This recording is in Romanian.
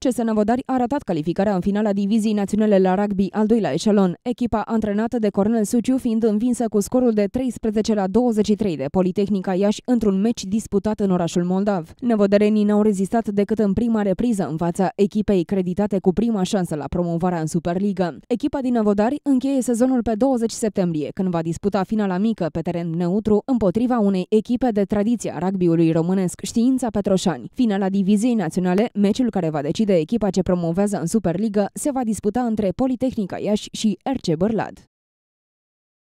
CSN Vodari a ratat calificarea în finala diviziei naționale la rugby al doilea eșalon, echipa antrenată de Cornel Suciu fiind învinsă cu scorul de 13 la 23 de Politehnica Iași într-un meci disputat în orașul Moldav. Năvădărenii n-au rezistat decât în prima repriză în fața echipei creditate cu prima șansă la promovarea în Superliga. Echipa din Năvodari încheie sezonul pe 20 septembrie, când va disputa finala mică pe teren neutru împotriva unei echipe de tradiția rugbyului românesc Știința Petroșani. Finala diviziei naționale, meciul care va decide de echipa ce promovează în Superliga se va disputa între Politehnica Iași și RC Bărlad.